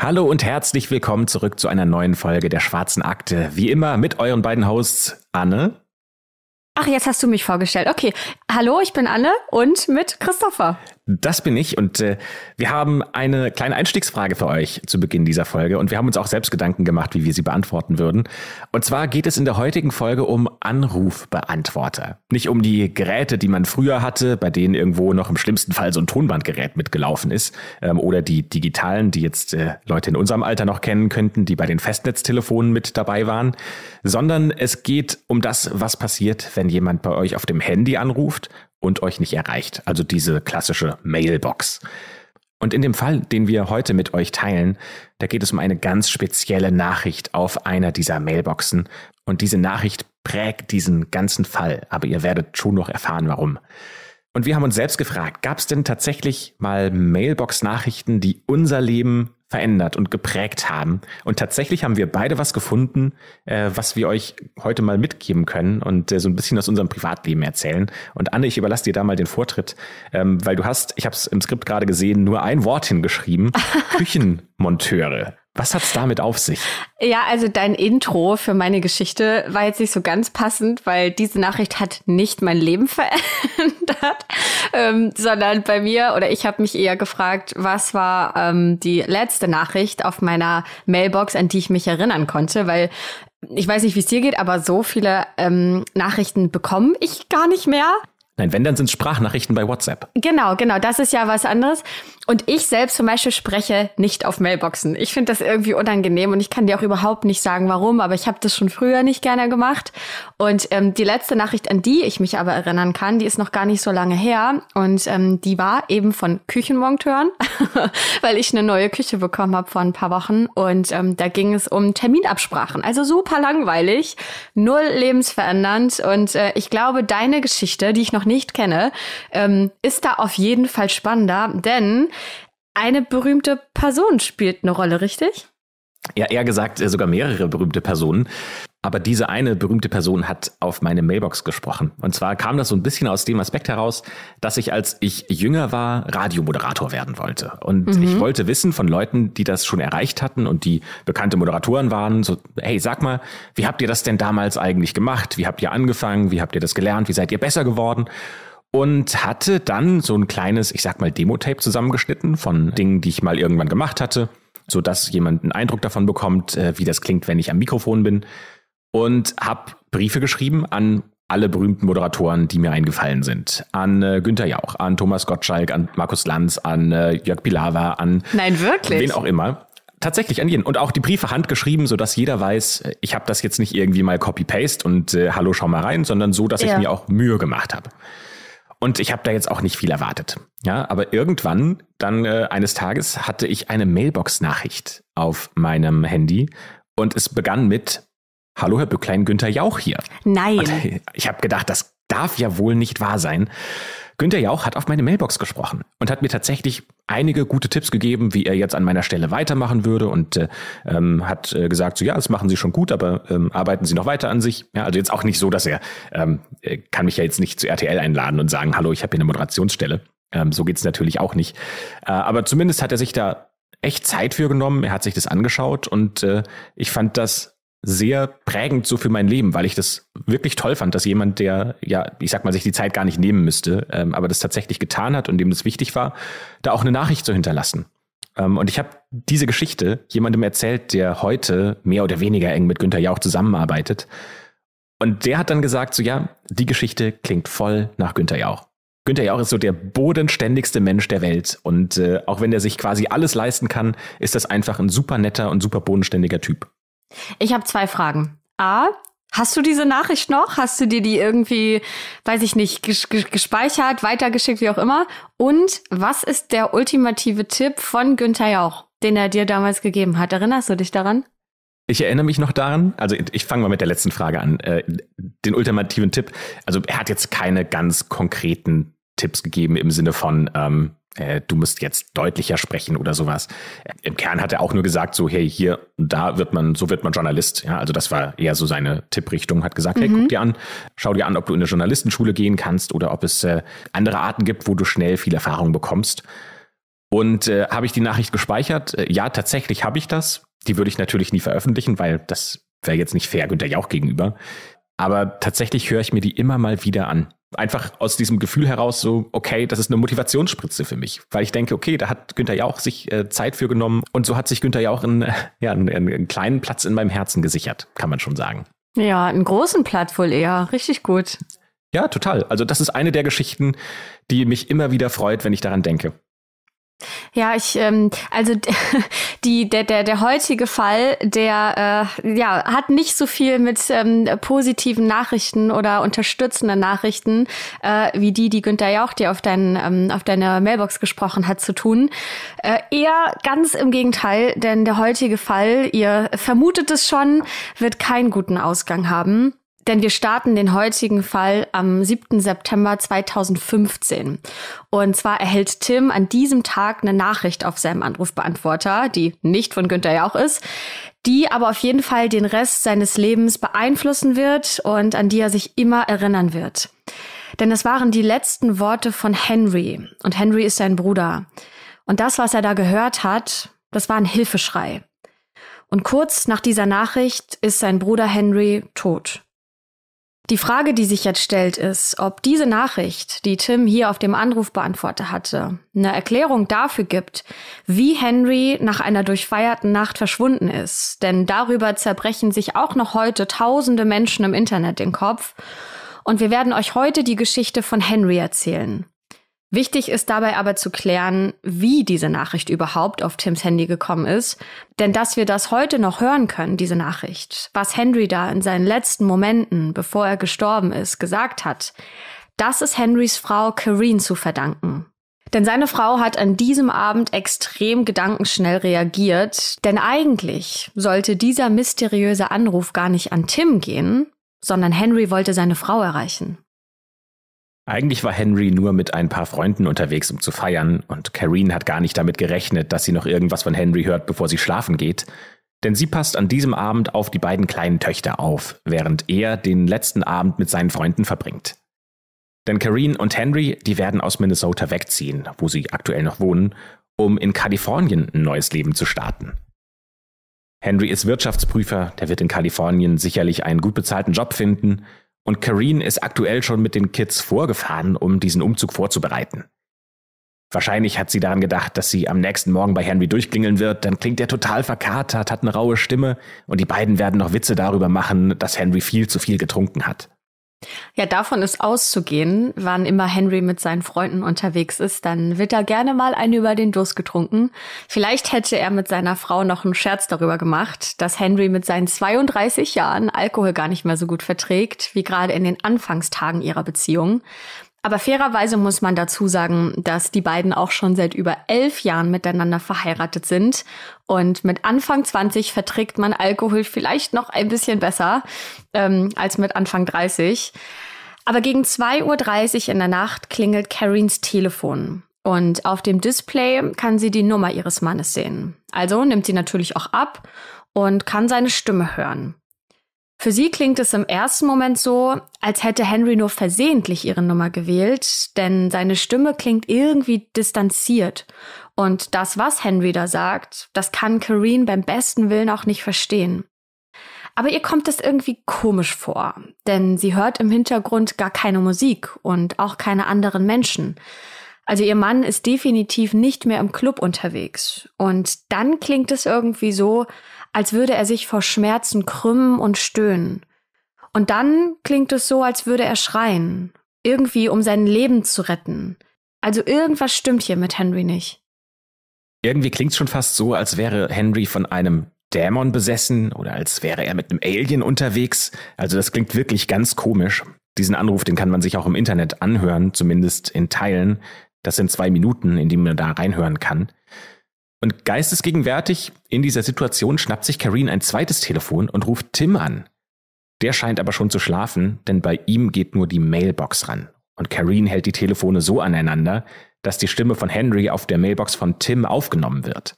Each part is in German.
Hallo und herzlich willkommen zurück zu einer neuen Folge der Schwarzen Akte. Wie immer mit euren beiden Hosts Anne. Ach, jetzt hast du mich vorgestellt. Okay. Hallo, ich bin Anne und mit Christopher. Das bin ich und äh, wir haben eine kleine Einstiegsfrage für euch zu Beginn dieser Folge und wir haben uns auch selbst Gedanken gemacht, wie wir sie beantworten würden. Und zwar geht es in der heutigen Folge um Anrufbeantworter. Nicht um die Geräte, die man früher hatte, bei denen irgendwo noch im schlimmsten Fall so ein Tonbandgerät mitgelaufen ist ähm, oder die digitalen, die jetzt äh, Leute in unserem Alter noch kennen könnten, die bei den Festnetztelefonen mit dabei waren, sondern es geht um das, was passiert, wenn jemand bei euch auf dem Handy anruft und euch nicht erreicht. Also diese klassische Mailbox. Und in dem Fall, den wir heute mit euch teilen, da geht es um eine ganz spezielle Nachricht auf einer dieser Mailboxen. Und diese Nachricht prägt diesen ganzen Fall. Aber ihr werdet schon noch erfahren, warum. Und wir haben uns selbst gefragt, gab es denn tatsächlich mal Mailbox-Nachrichten, die unser Leben verändert und geprägt haben. Und tatsächlich haben wir beide was gefunden, äh, was wir euch heute mal mitgeben können und äh, so ein bisschen aus unserem Privatleben erzählen. Und Anne, ich überlasse dir da mal den Vortritt, ähm, weil du hast, ich habe es im Skript gerade gesehen, nur ein Wort hingeschrieben, Küchenmonteure. Was hat's damit auf sich? Ja, also dein Intro für meine Geschichte war jetzt nicht so ganz passend, weil diese Nachricht hat nicht mein Leben verändert, ähm, sondern bei mir oder ich habe mich eher gefragt, was war ähm, die letzte Nachricht auf meiner Mailbox, an die ich mich erinnern konnte, weil ich weiß nicht, wie es dir geht, aber so viele ähm, Nachrichten bekomme ich gar nicht mehr. Nein, wenn, dann sind Sprachnachrichten bei WhatsApp. Genau, genau, das ist ja was anderes. Und ich selbst zum Beispiel spreche nicht auf Mailboxen. Ich finde das irgendwie unangenehm und ich kann dir auch überhaupt nicht sagen, warum, aber ich habe das schon früher nicht gerne gemacht. Und ähm, die letzte Nachricht, an die ich mich aber erinnern kann, die ist noch gar nicht so lange her. Und ähm, die war eben von Küchenmonteuren, weil ich eine neue Küche bekommen habe vor ein paar Wochen. Und ähm, da ging es um Terminabsprachen. Also super langweilig, null lebensverändernd. Und äh, ich glaube, deine Geschichte, die ich noch nicht kenne, ähm, ist da auf jeden Fall spannender, denn eine berühmte Person spielt eine Rolle, richtig? Ja, eher gesagt äh, sogar mehrere berühmte Personen. Aber diese eine berühmte Person hat auf meine Mailbox gesprochen. Und zwar kam das so ein bisschen aus dem Aspekt heraus, dass ich, als ich jünger war, Radiomoderator werden wollte. Und mhm. ich wollte wissen von Leuten, die das schon erreicht hatten und die bekannte Moderatoren waren, so, hey, sag mal, wie habt ihr das denn damals eigentlich gemacht? Wie habt ihr angefangen? Wie habt ihr das gelernt? Wie seid ihr besser geworden? und hatte dann so ein kleines, ich sag mal, Demo-Tape zusammengeschnitten von Dingen, die ich mal irgendwann gemacht hatte, sodass jemand einen Eindruck davon bekommt, äh, wie das klingt, wenn ich am Mikrofon bin. Und habe Briefe geschrieben an alle berühmten Moderatoren, die mir eingefallen sind. An äh, Günther Jauch, an Thomas Gottschalk, an Markus Lanz, an äh, Jörg Pilawa, an Nein, wirklich? wen auch immer. Tatsächlich an jeden. Und auch die Briefe handgeschrieben, sodass jeder weiß, äh, ich habe das jetzt nicht irgendwie mal Copy-Paste und äh, hallo, schau mal rein, sondern so, dass ja. ich mir auch Mühe gemacht habe. Und ich habe da jetzt auch nicht viel erwartet. Ja, aber irgendwann, dann äh, eines Tages, hatte ich eine Mailbox-Nachricht auf meinem Handy und es begann mit Hallo, Herr Bücklein, Günther Jauch hier. Nein. Und ich habe gedacht, das darf ja wohl nicht wahr sein. Günther Jauch hat auf meine Mailbox gesprochen und hat mir tatsächlich einige gute Tipps gegeben, wie er jetzt an meiner Stelle weitermachen würde und äh, ähm, hat äh, gesagt, so ja, das machen Sie schon gut, aber ähm, arbeiten Sie noch weiter an sich. Ja, also jetzt auch nicht so, dass er ähm, äh, kann mich ja jetzt nicht zu RTL einladen und sagen, hallo, ich habe hier eine Moderationsstelle. Ähm, so geht's natürlich auch nicht. Äh, aber zumindest hat er sich da echt Zeit für genommen. Er hat sich das angeschaut und äh, ich fand das sehr prägend so für mein Leben, weil ich das wirklich toll fand, dass jemand, der ja, ich sag mal, sich die Zeit gar nicht nehmen müsste, ähm, aber das tatsächlich getan hat und dem das wichtig war, da auch eine Nachricht zu hinterlassen. Ähm, und ich habe diese Geschichte jemandem erzählt, der heute mehr oder weniger eng mit Günther Jauch zusammenarbeitet. Und der hat dann gesagt, so ja, die Geschichte klingt voll nach Günther Jauch. Günther Jauch ist so der bodenständigste Mensch der Welt. Und äh, auch wenn er sich quasi alles leisten kann, ist das einfach ein super netter und super bodenständiger Typ. Ich habe zwei Fragen. A, hast du diese Nachricht noch? Hast du dir die irgendwie, weiß ich nicht, gespeichert, weitergeschickt, wie auch immer? Und was ist der ultimative Tipp von Günther Jauch, den er dir damals gegeben hat? Erinnerst du dich daran? Ich erinnere mich noch daran, also ich fange mal mit der letzten Frage an. Äh, den ultimativen Tipp, also er hat jetzt keine ganz konkreten Tipps gegeben im Sinne von, ähm, äh, du musst jetzt deutlicher sprechen oder sowas. Im Kern hat er auch nur gesagt, so, hey, hier da wird man, so wird man Journalist. Ja, also das war eher so seine Tipprichtung, hat gesagt, mhm. hey, guck dir an, schau dir an, ob du in eine Journalistenschule gehen kannst oder ob es äh, andere Arten gibt, wo du schnell viel Erfahrung bekommst. Und äh, habe ich die Nachricht gespeichert? Äh, ja, tatsächlich habe ich das. Die würde ich natürlich nie veröffentlichen, weil das wäre jetzt nicht fair Günter Jauch gegenüber. Aber tatsächlich höre ich mir die immer mal wieder an. Einfach aus diesem Gefühl heraus so, okay, das ist eine Motivationsspritze für mich, weil ich denke, okay, da hat Günther Jauch sich äh, Zeit für genommen und so hat sich Günther Jauch einen, ja, einen, einen kleinen Platz in meinem Herzen gesichert, kann man schon sagen. Ja, einen großen Platz wohl eher. Richtig gut. Ja, total. Also das ist eine der Geschichten, die mich immer wieder freut, wenn ich daran denke. Ja, ich, ähm, also die, der, der, der heutige Fall, der äh, ja, hat nicht so viel mit ähm, positiven Nachrichten oder unterstützenden Nachrichten äh, wie die, die Günther Jauch dir auf, dein, ähm, auf deine Mailbox gesprochen hat, zu tun. Äh, eher ganz im Gegenteil, denn der heutige Fall, ihr vermutet es schon, wird keinen guten Ausgang haben. Denn wir starten den heutigen Fall am 7. September 2015. Und zwar erhält Tim an diesem Tag eine Nachricht auf seinem Anrufbeantworter, die nicht von Günther Jauch ist, die aber auf jeden Fall den Rest seines Lebens beeinflussen wird und an die er sich immer erinnern wird. Denn es waren die letzten Worte von Henry. Und Henry ist sein Bruder. Und das, was er da gehört hat, das war ein Hilfeschrei. Und kurz nach dieser Nachricht ist sein Bruder Henry tot. Die Frage, die sich jetzt stellt, ist, ob diese Nachricht, die Tim hier auf dem Anruf beantwortet hatte, eine Erklärung dafür gibt, wie Henry nach einer durchfeierten Nacht verschwunden ist. Denn darüber zerbrechen sich auch noch heute tausende Menschen im Internet den Kopf. Und wir werden euch heute die Geschichte von Henry erzählen. Wichtig ist dabei aber zu klären, wie diese Nachricht überhaupt auf Tims Handy gekommen ist, denn dass wir das heute noch hören können, diese Nachricht, was Henry da in seinen letzten Momenten, bevor er gestorben ist, gesagt hat, das ist Henrys Frau Karine zu verdanken. Denn seine Frau hat an diesem Abend extrem gedankenschnell reagiert, denn eigentlich sollte dieser mysteriöse Anruf gar nicht an Tim gehen, sondern Henry wollte seine Frau erreichen. Eigentlich war Henry nur mit ein paar Freunden unterwegs, um zu feiern, und Karine hat gar nicht damit gerechnet, dass sie noch irgendwas von Henry hört, bevor sie schlafen geht, denn sie passt an diesem Abend auf die beiden kleinen Töchter auf, während er den letzten Abend mit seinen Freunden verbringt. Denn Karine und Henry, die werden aus Minnesota wegziehen, wo sie aktuell noch wohnen, um in Kalifornien ein neues Leben zu starten. Henry ist Wirtschaftsprüfer, der wird in Kalifornien sicherlich einen gut bezahlten Job finden, und Karine ist aktuell schon mit den Kids vorgefahren, um diesen Umzug vorzubereiten. Wahrscheinlich hat sie daran gedacht, dass sie am nächsten Morgen bei Henry durchklingeln wird, dann klingt er total verkatert, hat eine raue Stimme und die beiden werden noch Witze darüber machen, dass Henry viel zu viel getrunken hat. Ja, davon ist auszugehen, wann immer Henry mit seinen Freunden unterwegs ist, dann wird da gerne mal einen über den Durst getrunken. Vielleicht hätte er mit seiner Frau noch einen Scherz darüber gemacht, dass Henry mit seinen 32 Jahren Alkohol gar nicht mehr so gut verträgt, wie gerade in den Anfangstagen ihrer Beziehung. Aber fairerweise muss man dazu sagen, dass die beiden auch schon seit über elf Jahren miteinander verheiratet sind. Und mit Anfang 20 verträgt man Alkohol vielleicht noch ein bisschen besser ähm, als mit Anfang 30. Aber gegen 2.30 Uhr in der Nacht klingelt Karins Telefon. Und auf dem Display kann sie die Nummer ihres Mannes sehen. Also nimmt sie natürlich auch ab und kann seine Stimme hören. Für sie klingt es im ersten Moment so, als hätte Henry nur versehentlich ihre Nummer gewählt, denn seine Stimme klingt irgendwie distanziert. Und das, was Henry da sagt, das kann Kareen beim besten Willen auch nicht verstehen. Aber ihr kommt es irgendwie komisch vor, denn sie hört im Hintergrund gar keine Musik und auch keine anderen Menschen. Also ihr Mann ist definitiv nicht mehr im Club unterwegs. Und dann klingt es irgendwie so, als würde er sich vor Schmerzen krümmen und stöhnen. Und dann klingt es so, als würde er schreien, irgendwie um sein Leben zu retten. Also irgendwas stimmt hier mit Henry nicht. Irgendwie klingt es schon fast so, als wäre Henry von einem Dämon besessen oder als wäre er mit einem Alien unterwegs. Also das klingt wirklich ganz komisch. Diesen Anruf, den kann man sich auch im Internet anhören, zumindest in Teilen. Das sind zwei Minuten, in die man da reinhören kann. Und geistesgegenwärtig in dieser Situation schnappt sich Karine ein zweites Telefon und ruft Tim an. Der scheint aber schon zu schlafen, denn bei ihm geht nur die Mailbox ran. Und Karine hält die Telefone so aneinander, dass die Stimme von Henry auf der Mailbox von Tim aufgenommen wird.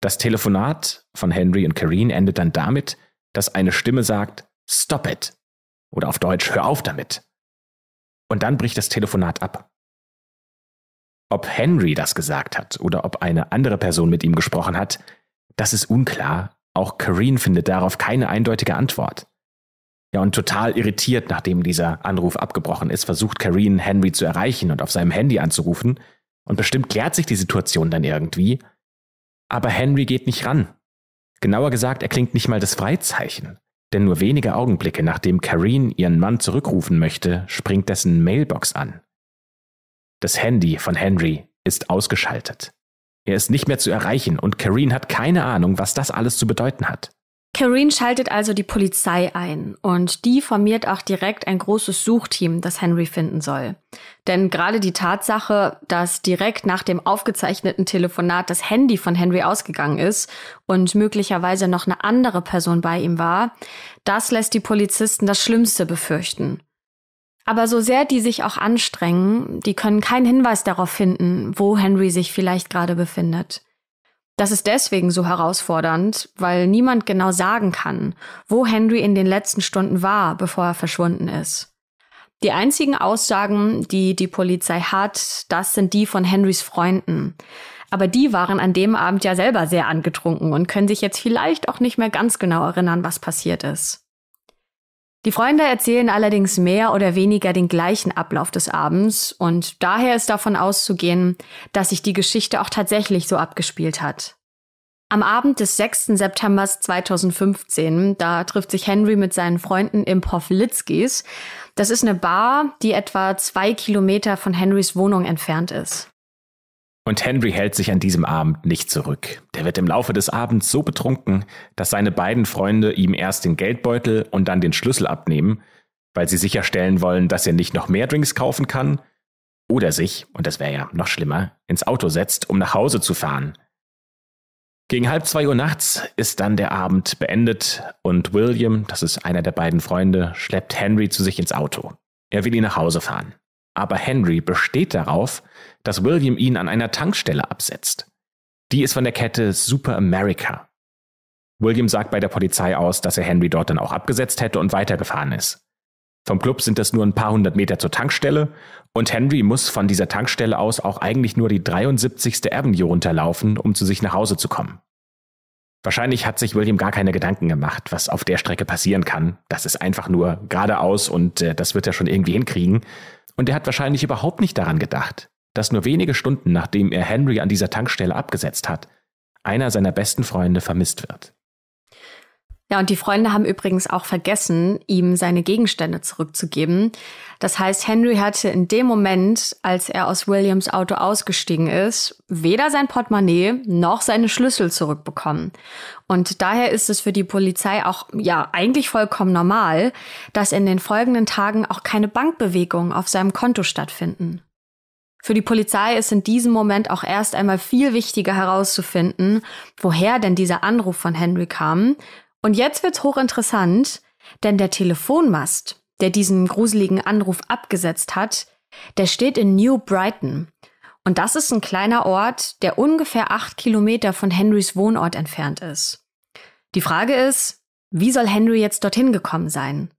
Das Telefonat von Henry und Karine endet dann damit, dass eine Stimme sagt, Stop it. Oder auf Deutsch, hör auf damit. Und dann bricht das Telefonat ab. Ob Henry das gesagt hat oder ob eine andere Person mit ihm gesprochen hat, das ist unklar. Auch Kareen findet darauf keine eindeutige Antwort. Ja, und total irritiert, nachdem dieser Anruf abgebrochen ist, versucht Kareen, Henry zu erreichen und auf seinem Handy anzurufen. Und bestimmt klärt sich die Situation dann irgendwie. Aber Henry geht nicht ran. Genauer gesagt, er klingt nicht mal das Freizeichen. Denn nur wenige Augenblicke, nachdem Kareen ihren Mann zurückrufen möchte, springt dessen Mailbox an. Das Handy von Henry ist ausgeschaltet. Er ist nicht mehr zu erreichen und Karine hat keine Ahnung, was das alles zu bedeuten hat. Karine schaltet also die Polizei ein und die formiert auch direkt ein großes Suchteam, das Henry finden soll. Denn gerade die Tatsache, dass direkt nach dem aufgezeichneten Telefonat das Handy von Henry ausgegangen ist und möglicherweise noch eine andere Person bei ihm war, das lässt die Polizisten das Schlimmste befürchten. Aber so sehr die sich auch anstrengen, die können keinen Hinweis darauf finden, wo Henry sich vielleicht gerade befindet. Das ist deswegen so herausfordernd, weil niemand genau sagen kann, wo Henry in den letzten Stunden war, bevor er verschwunden ist. Die einzigen Aussagen, die die Polizei hat, das sind die von Henrys Freunden. Aber die waren an dem Abend ja selber sehr angetrunken und können sich jetzt vielleicht auch nicht mehr ganz genau erinnern, was passiert ist. Die Freunde erzählen allerdings mehr oder weniger den gleichen Ablauf des Abends und daher ist davon auszugehen, dass sich die Geschichte auch tatsächlich so abgespielt hat. Am Abend des 6. September 2015, da trifft sich Henry mit seinen Freunden im Poflitzkis. Das ist eine Bar, die etwa zwei Kilometer von Henrys Wohnung entfernt ist. Und Henry hält sich an diesem Abend nicht zurück. Der wird im Laufe des Abends so betrunken, dass seine beiden Freunde ihm erst den Geldbeutel und dann den Schlüssel abnehmen, weil sie sicherstellen wollen, dass er nicht noch mehr Drinks kaufen kann oder sich, und das wäre ja noch schlimmer, ins Auto setzt, um nach Hause zu fahren. Gegen halb zwei Uhr nachts ist dann der Abend beendet und William, das ist einer der beiden Freunde, schleppt Henry zu sich ins Auto. Er will ihn nach Hause fahren. Aber Henry besteht darauf, dass William ihn an einer Tankstelle absetzt. Die ist von der Kette Super America. William sagt bei der Polizei aus, dass er Henry dort dann auch abgesetzt hätte und weitergefahren ist. Vom Club sind das nur ein paar hundert Meter zur Tankstelle und Henry muss von dieser Tankstelle aus auch eigentlich nur die 73. Avenue runterlaufen, um zu sich nach Hause zu kommen. Wahrscheinlich hat sich William gar keine Gedanken gemacht, was auf der Strecke passieren kann. Das ist einfach nur geradeaus und äh, das wird er schon irgendwie hinkriegen. Und er hat wahrscheinlich überhaupt nicht daran gedacht, dass nur wenige Stunden nachdem er Henry an dieser Tankstelle abgesetzt hat, einer seiner besten Freunde vermisst wird. Ja, und die Freunde haben übrigens auch vergessen, ihm seine Gegenstände zurückzugeben. Das heißt, Henry hatte in dem Moment, als er aus Williams Auto ausgestiegen ist, weder sein Portemonnaie noch seine Schlüssel zurückbekommen. Und daher ist es für die Polizei auch, ja, eigentlich vollkommen normal, dass in den folgenden Tagen auch keine Bankbewegungen auf seinem Konto stattfinden. Für die Polizei ist in diesem Moment auch erst einmal viel wichtiger herauszufinden, woher denn dieser Anruf von Henry kam. Und jetzt wird's hochinteressant, denn der Telefonmast, der diesen gruseligen Anruf abgesetzt hat, der steht in New Brighton. Und das ist ein kleiner Ort, der ungefähr acht Kilometer von Henrys Wohnort entfernt ist. Die Frage ist, wie soll Henry jetzt dorthin gekommen sein?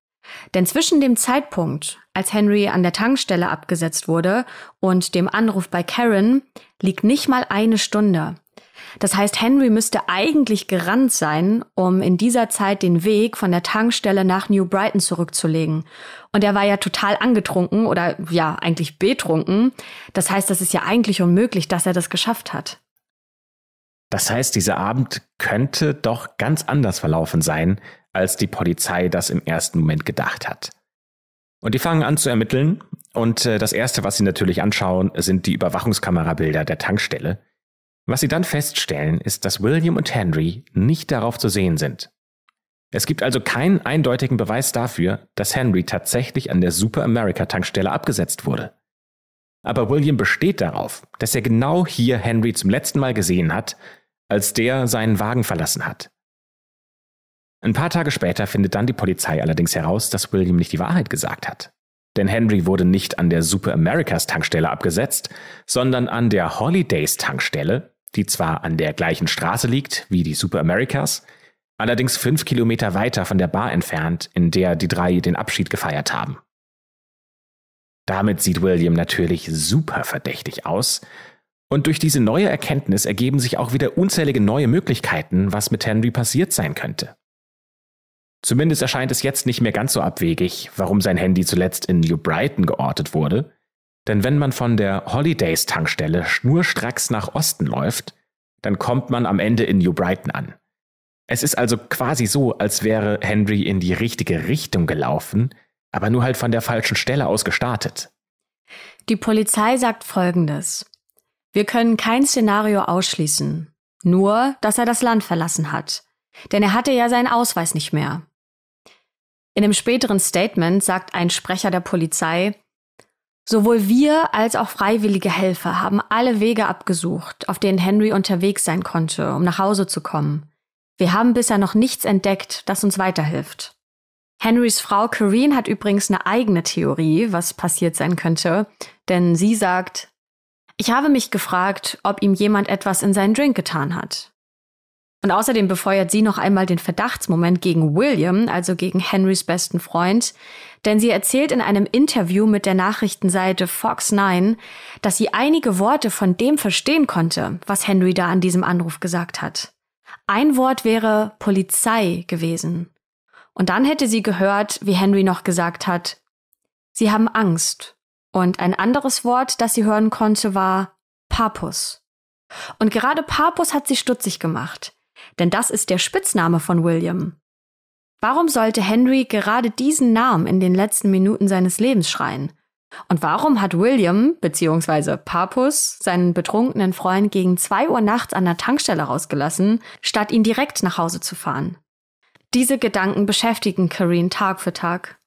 Denn zwischen dem Zeitpunkt, als Henry an der Tankstelle abgesetzt wurde, und dem Anruf bei Karen liegt nicht mal eine Stunde. Das heißt, Henry müsste eigentlich gerannt sein, um in dieser Zeit den Weg von der Tankstelle nach New Brighton zurückzulegen. Und er war ja total angetrunken oder ja, eigentlich betrunken. Das heißt, das ist ja eigentlich unmöglich, dass er das geschafft hat. Das heißt, dieser Abend könnte doch ganz anders verlaufen sein, als die Polizei das im ersten Moment gedacht hat. Und die fangen an zu ermitteln und äh, das Erste, was sie natürlich anschauen, sind die Überwachungskamerabilder der Tankstelle. Was sie dann feststellen, ist, dass William und Henry nicht darauf zu sehen sind. Es gibt also keinen eindeutigen Beweis dafür, dass Henry tatsächlich an der Super America Tankstelle abgesetzt wurde. Aber William besteht darauf, dass er genau hier Henry zum letzten Mal gesehen hat, als der seinen Wagen verlassen hat. Ein paar Tage später findet dann die Polizei allerdings heraus, dass William nicht die Wahrheit gesagt hat. Denn Henry wurde nicht an der Super Americas Tankstelle abgesetzt, sondern an der Holidays Tankstelle, die zwar an der gleichen Straße liegt wie die Super Americas, allerdings fünf Kilometer weiter von der Bar entfernt, in der die drei den Abschied gefeiert haben. Damit sieht William natürlich super verdächtig aus, und durch diese neue Erkenntnis ergeben sich auch wieder unzählige neue Möglichkeiten, was mit Henry passiert sein könnte. Zumindest erscheint es jetzt nicht mehr ganz so abwegig, warum sein Handy zuletzt in New Brighton geortet wurde, denn wenn man von der Holidays-Tankstelle schnurstracks nach Osten läuft, dann kommt man am Ende in New Brighton an. Es ist also quasi so, als wäre Henry in die richtige Richtung gelaufen, aber nur halt von der falschen Stelle aus gestartet. Die Polizei sagt Folgendes. Wir können kein Szenario ausschließen. Nur, dass er das Land verlassen hat. Denn er hatte ja seinen Ausweis nicht mehr. In einem späteren Statement sagt ein Sprecher der Polizei, Sowohl wir als auch freiwillige Helfer haben alle Wege abgesucht, auf denen Henry unterwegs sein konnte, um nach Hause zu kommen. Wir haben bisher noch nichts entdeckt, das uns weiterhilft. Henrys Frau Corinne hat übrigens eine eigene Theorie, was passiert sein könnte, denn sie sagt, ich habe mich gefragt, ob ihm jemand etwas in seinen Drink getan hat. Und außerdem befeuert sie noch einmal den Verdachtsmoment gegen William, also gegen Henrys besten Freund, denn sie erzählt in einem Interview mit der Nachrichtenseite Fox 9, dass sie einige Worte von dem verstehen konnte, was Henry da an diesem Anruf gesagt hat. Ein Wort wäre Polizei gewesen. Und dann hätte sie gehört, wie Henry noch gesagt hat, sie haben Angst. Und ein anderes Wort, das sie hören konnte, war Papus. Und gerade Papus hat sie stutzig gemacht denn das ist der Spitzname von William. Warum sollte Henry gerade diesen Namen in den letzten Minuten seines Lebens schreien? Und warum hat William bzw. Papus seinen betrunkenen Freund gegen 2 Uhr nachts an der Tankstelle rausgelassen, statt ihn direkt nach Hause zu fahren? Diese Gedanken beschäftigen Karine Tag für Tag.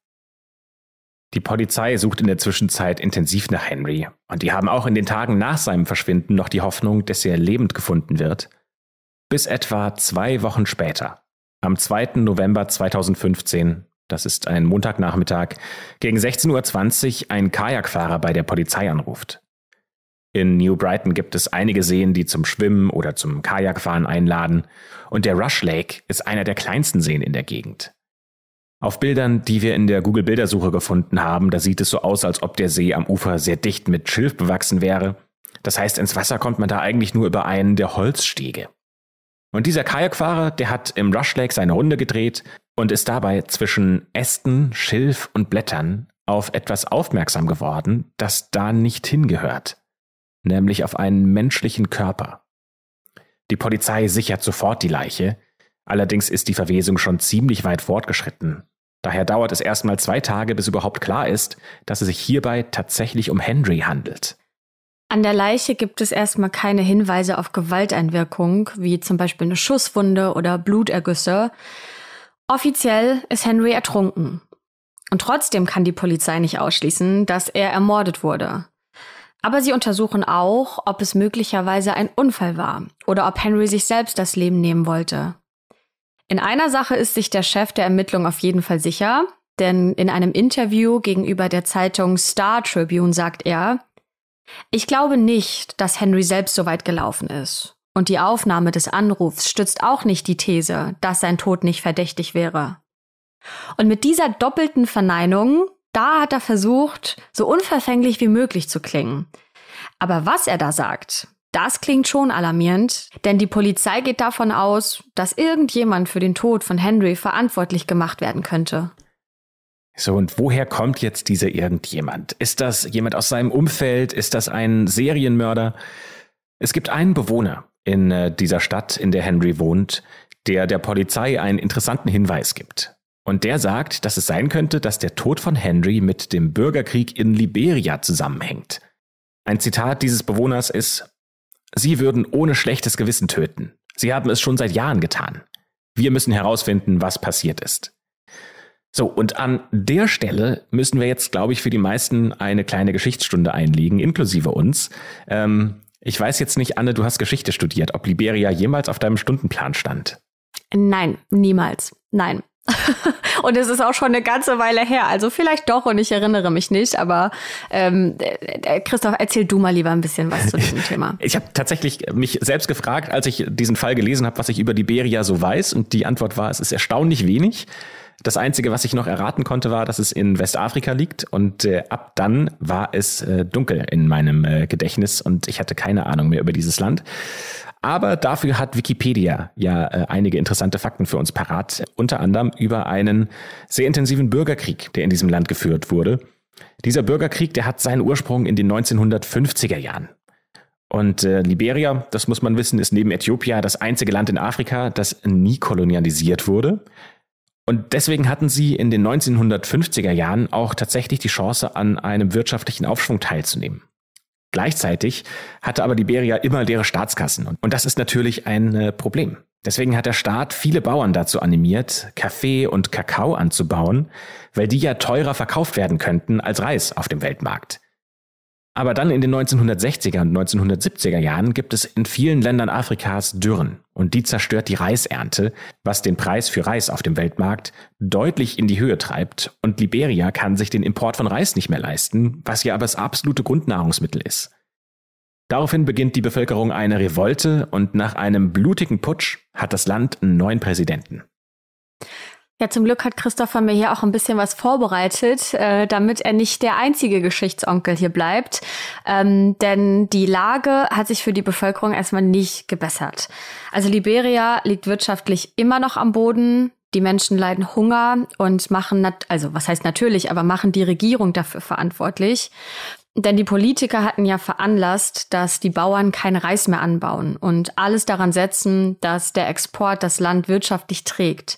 Die Polizei sucht in der Zwischenzeit intensiv nach Henry und die haben auch in den Tagen nach seinem Verschwinden noch die Hoffnung, dass er lebend gefunden wird bis etwa zwei Wochen später, am 2. November 2015, das ist ein Montagnachmittag, gegen 16.20 Uhr ein Kajakfahrer bei der Polizei anruft. In New Brighton gibt es einige Seen, die zum Schwimmen oder zum Kajakfahren einladen, und der Rush Lake ist einer der kleinsten Seen in der Gegend. Auf Bildern, die wir in der Google-Bildersuche gefunden haben, da sieht es so aus, als ob der See am Ufer sehr dicht mit Schilf bewachsen wäre. Das heißt, ins Wasser kommt man da eigentlich nur über einen der Holzstege. Und dieser Kajakfahrer, der hat im Rush Lake seine Runde gedreht und ist dabei zwischen Ästen, Schilf und Blättern auf etwas aufmerksam geworden, das da nicht hingehört, nämlich auf einen menschlichen Körper. Die Polizei sichert sofort die Leiche, allerdings ist die Verwesung schon ziemlich weit fortgeschritten. Daher dauert es erstmal zwei Tage, bis überhaupt klar ist, dass es sich hierbei tatsächlich um Henry handelt. An der Leiche gibt es erstmal keine Hinweise auf Gewalteinwirkung, wie zum Beispiel eine Schusswunde oder Blutergüsse. Offiziell ist Henry ertrunken. Und trotzdem kann die Polizei nicht ausschließen, dass er ermordet wurde. Aber sie untersuchen auch, ob es möglicherweise ein Unfall war oder ob Henry sich selbst das Leben nehmen wollte. In einer Sache ist sich der Chef der Ermittlung auf jeden Fall sicher, denn in einem Interview gegenüber der Zeitung Star Tribune sagt er, ich glaube nicht, dass Henry selbst so weit gelaufen ist. Und die Aufnahme des Anrufs stützt auch nicht die These, dass sein Tod nicht verdächtig wäre. Und mit dieser doppelten Verneinung, da hat er versucht, so unverfänglich wie möglich zu klingen. Aber was er da sagt, das klingt schon alarmierend, denn die Polizei geht davon aus, dass irgendjemand für den Tod von Henry verantwortlich gemacht werden könnte. So, und woher kommt jetzt dieser irgendjemand? Ist das jemand aus seinem Umfeld? Ist das ein Serienmörder? Es gibt einen Bewohner in äh, dieser Stadt, in der Henry wohnt, der der Polizei einen interessanten Hinweis gibt. Und der sagt, dass es sein könnte, dass der Tod von Henry mit dem Bürgerkrieg in Liberia zusammenhängt. Ein Zitat dieses Bewohners ist, Sie würden ohne schlechtes Gewissen töten. Sie haben es schon seit Jahren getan. Wir müssen herausfinden, was passiert ist. So, und an der Stelle müssen wir jetzt, glaube ich, für die meisten eine kleine Geschichtsstunde einlegen, inklusive uns. Ähm, ich weiß jetzt nicht, Anne, du hast Geschichte studiert, ob Liberia jemals auf deinem Stundenplan stand. Nein, niemals. Nein. und es ist auch schon eine ganze Weile her. Also vielleicht doch und ich erinnere mich nicht, aber ähm, äh, äh, Christoph, erzähl du mal lieber ein bisschen was zu diesem Thema. Ich habe tatsächlich mich selbst gefragt, als ich diesen Fall gelesen habe, was ich über Liberia so weiß. Und die Antwort war, es ist erstaunlich wenig. Das Einzige, was ich noch erraten konnte, war, dass es in Westafrika liegt und äh, ab dann war es äh, dunkel in meinem äh, Gedächtnis und ich hatte keine Ahnung mehr über dieses Land. Aber dafür hat Wikipedia ja äh, einige interessante Fakten für uns parat, unter anderem über einen sehr intensiven Bürgerkrieg, der in diesem Land geführt wurde. Dieser Bürgerkrieg, der hat seinen Ursprung in den 1950er Jahren. Und äh, Liberia, das muss man wissen, ist neben Äthiopien das einzige Land in Afrika, das nie kolonialisiert wurde. Und deswegen hatten sie in den 1950er Jahren auch tatsächlich die Chance, an einem wirtschaftlichen Aufschwung teilzunehmen. Gleichzeitig hatte aber Liberia immer leere Staatskassen. Und das ist natürlich ein äh, Problem. Deswegen hat der Staat viele Bauern dazu animiert, Kaffee und Kakao anzubauen, weil die ja teurer verkauft werden könnten als Reis auf dem Weltmarkt. Aber dann in den 1960er und 1970er Jahren gibt es in vielen Ländern Afrikas Dürren und die zerstört die Reisernte, was den Preis für Reis auf dem Weltmarkt deutlich in die Höhe treibt und Liberia kann sich den Import von Reis nicht mehr leisten, was ja aber das absolute Grundnahrungsmittel ist. Daraufhin beginnt die Bevölkerung eine Revolte und nach einem blutigen Putsch hat das Land einen neuen Präsidenten. Ja, zum Glück hat Christopher mir hier auch ein bisschen was vorbereitet, äh, damit er nicht der einzige Geschichtsonkel hier bleibt. Ähm, denn die Lage hat sich für die Bevölkerung erstmal nicht gebessert. Also Liberia liegt wirtschaftlich immer noch am Boden. Die Menschen leiden Hunger und machen, also was heißt natürlich, aber machen die Regierung dafür verantwortlich. Denn die Politiker hatten ja veranlasst, dass die Bauern kein Reis mehr anbauen und alles daran setzen, dass der Export das Land wirtschaftlich trägt.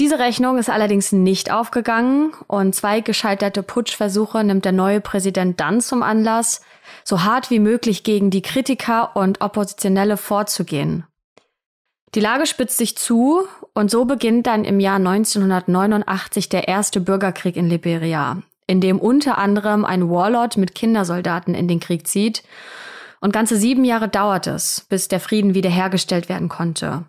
Diese Rechnung ist allerdings nicht aufgegangen und zwei gescheiterte Putschversuche nimmt der neue Präsident dann zum Anlass, so hart wie möglich gegen die Kritiker und Oppositionelle vorzugehen. Die Lage spitzt sich zu und so beginnt dann im Jahr 1989 der erste Bürgerkrieg in Liberia, in dem unter anderem ein Warlord mit Kindersoldaten in den Krieg zieht und ganze sieben Jahre dauert es, bis der Frieden wiederhergestellt werden konnte.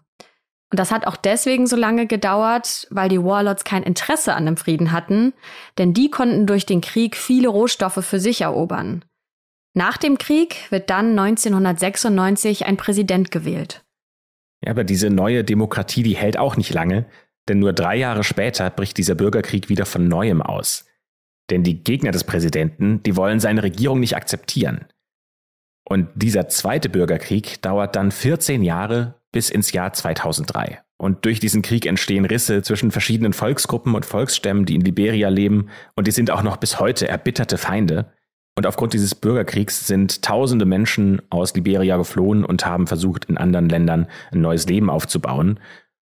Und das hat auch deswegen so lange gedauert, weil die Warlords kein Interesse an dem Frieden hatten, denn die konnten durch den Krieg viele Rohstoffe für sich erobern. Nach dem Krieg wird dann 1996 ein Präsident gewählt. Ja, aber diese neue Demokratie, die hält auch nicht lange, denn nur drei Jahre später bricht dieser Bürgerkrieg wieder von neuem aus. Denn die Gegner des Präsidenten, die wollen seine Regierung nicht akzeptieren. Und dieser zweite Bürgerkrieg dauert dann 14 Jahre bis ins Jahr 2003. Und durch diesen Krieg entstehen Risse zwischen verschiedenen Volksgruppen und Volksstämmen, die in Liberia leben, und die sind auch noch bis heute erbitterte Feinde. Und aufgrund dieses Bürgerkriegs sind tausende Menschen aus Liberia geflohen und haben versucht, in anderen Ländern ein neues Leben aufzubauen.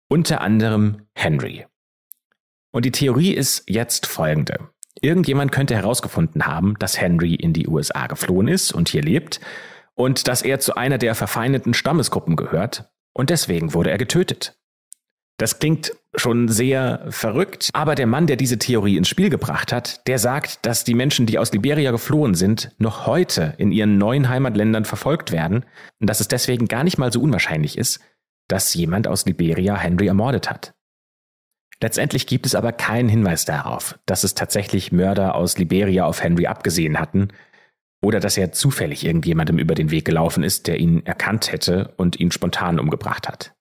Unter anderem Henry. Und die Theorie ist jetzt folgende. Irgendjemand könnte herausgefunden haben, dass Henry in die USA geflohen ist und hier lebt und dass er zu einer der verfeindeten Stammesgruppen gehört und deswegen wurde er getötet. Das klingt schon sehr verrückt, aber der Mann, der diese Theorie ins Spiel gebracht hat, der sagt, dass die Menschen, die aus Liberia geflohen sind, noch heute in ihren neuen Heimatländern verfolgt werden und dass es deswegen gar nicht mal so unwahrscheinlich ist, dass jemand aus Liberia Henry ermordet hat. Letztendlich gibt es aber keinen Hinweis darauf, dass es tatsächlich Mörder aus Liberia auf Henry abgesehen hatten oder dass er zufällig irgendjemandem über den Weg gelaufen ist, der ihn erkannt hätte und ihn spontan umgebracht hat.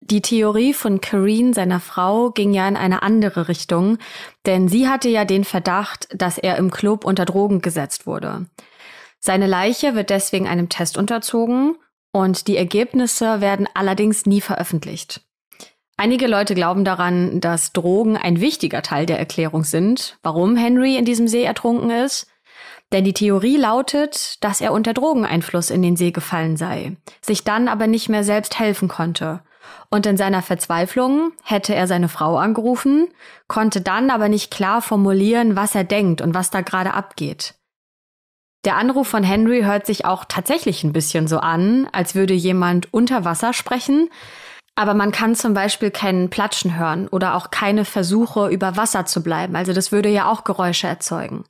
Die Theorie von Kareen, seiner Frau, ging ja in eine andere Richtung, denn sie hatte ja den Verdacht, dass er im Club unter Drogen gesetzt wurde. Seine Leiche wird deswegen einem Test unterzogen und die Ergebnisse werden allerdings nie veröffentlicht. Einige Leute glauben daran, dass Drogen ein wichtiger Teil der Erklärung sind, warum Henry in diesem See ertrunken ist. Denn die Theorie lautet, dass er unter Drogeneinfluss in den See gefallen sei, sich dann aber nicht mehr selbst helfen konnte. Und in seiner Verzweiflung hätte er seine Frau angerufen, konnte dann aber nicht klar formulieren, was er denkt und was da gerade abgeht. Der Anruf von Henry hört sich auch tatsächlich ein bisschen so an, als würde jemand unter Wasser sprechen, aber man kann zum Beispiel keinen Platschen hören oder auch keine Versuche, über Wasser zu bleiben, also das würde ja auch Geräusche erzeugen.